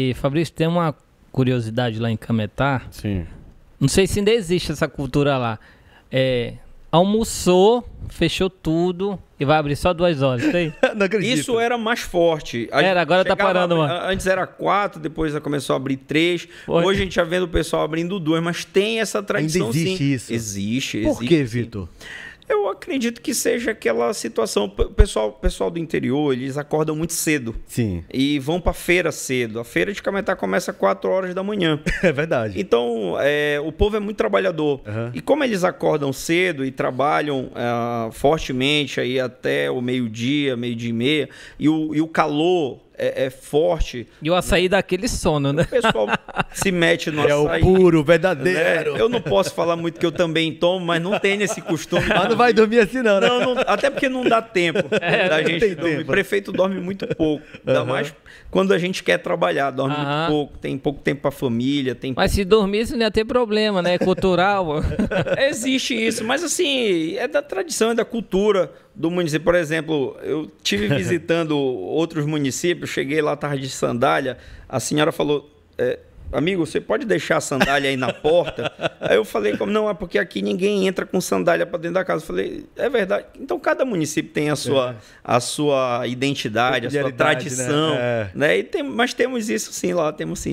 E Fabrício, tem uma curiosidade lá em Cametá. Sim. Não sei se ainda existe essa cultura lá. É, almoçou, fechou tudo e vai abrir só duas horas, tem? Não acredito. Isso era mais forte. A era, agora tá parando, mano. Antes era quatro, depois começou a abrir três. Foi. Hoje a gente já vendo o pessoal abrindo dois, mas tem essa tradição ainda existe sim. isso. Existe, existe. Por que, Vitor? Eu acredito que seja aquela situação. O pessoal, pessoal do interior, eles acordam muito cedo. Sim. E vão pra feira cedo. A feira de Cametá começa às 4 horas da manhã. É verdade. Então, é, o povo é muito trabalhador. Uhum. E como eles acordam cedo e trabalham uh, fortemente aí até o meio-dia, meio-dia e meia, e o, e o calor é, é, forte. E o açaí né? sono, né? O pessoal se mete no é açaí. É o puro, né? verdadeiro. Né? Eu não posso falar muito que eu também tomo, mas não tenho esse costume. Mas não vai dormir assim não, né? Não, não até porque não dá tempo é, da gente dormir. O prefeito dorme muito pouco, uhum. ainda mais quando a gente quer trabalhar, dorme uhum. muito pouco, tem pouco tempo para a família. Tem mas pouco... se dormisse não ia ter problema, né? É cultural. Existe isso, mas assim, é da tradição, é da cultura do município. Por exemplo, eu tive visitando outros municípios, eu cheguei lá, tarde de sandália, a senhora falou. É, amigo, você pode deixar a sandália aí na porta? aí eu falei, como não, é porque aqui ninguém entra com sandália para dentro da casa. Eu falei, é verdade. Então cada município tem a sua, é. a sua identidade, a sua né? tradição, né? É. né? E tem, mas temos isso sim lá, temos sim.